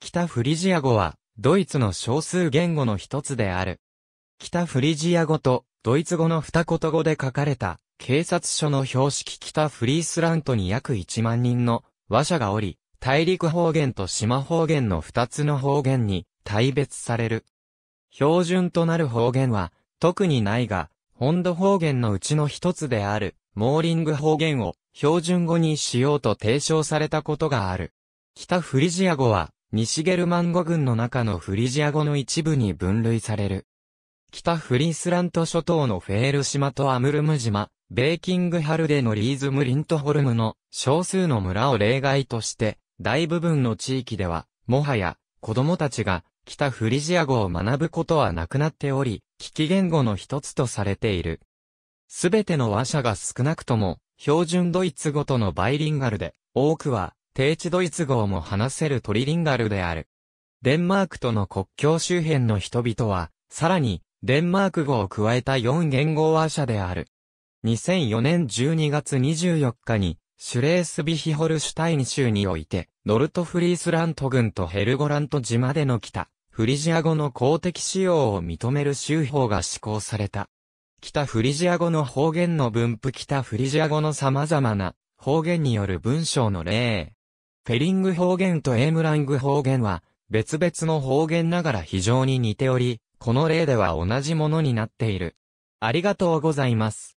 北フリジア語は、ドイツの少数言語の一つである。北フリジア語と、ドイツ語の二言語で書かれた、警察署の標識北フリースラントに約1万人の話者がおり、大陸方言と島方言の二つの方言に大別される。標準となる方言は、特にないが、本土方言のうちの一つである、モーリング方言を標準語にしようと提唱されたことがある。北フリジア語は、西ゲルマン語群の中のフリジア語の一部に分類される。北フリースラント諸島のフェール島とアムルム島、ベーキングハルデのリーズムリントホルムの少数の村を例外として、大部分の地域では、もはや、子供たちが、北フリジア語を学ぶことはなくなっており、危機言語の一つとされている。すべての話者が少なくとも、標準ドイツ語とのバイリンガルで、多くは、低地ドイツ語も話せるトリリンガルである。デンマークとの国境周辺の人々は、さらに、デンマーク語を加えた4言語話者である。2004年12月24日に、シュレースビヒホルシュタイン州において、ノルトフリースラント郡とヘルゴラント島での北、フリジア語の公的使用を認める州法が施行された。北フリジア語の方言の分布北フリジア語の様々な方言による文章の例。フェリング方言とエームラング方言は、別々の方言ながら非常に似ており、この例では同じものになっている。ありがとうございます。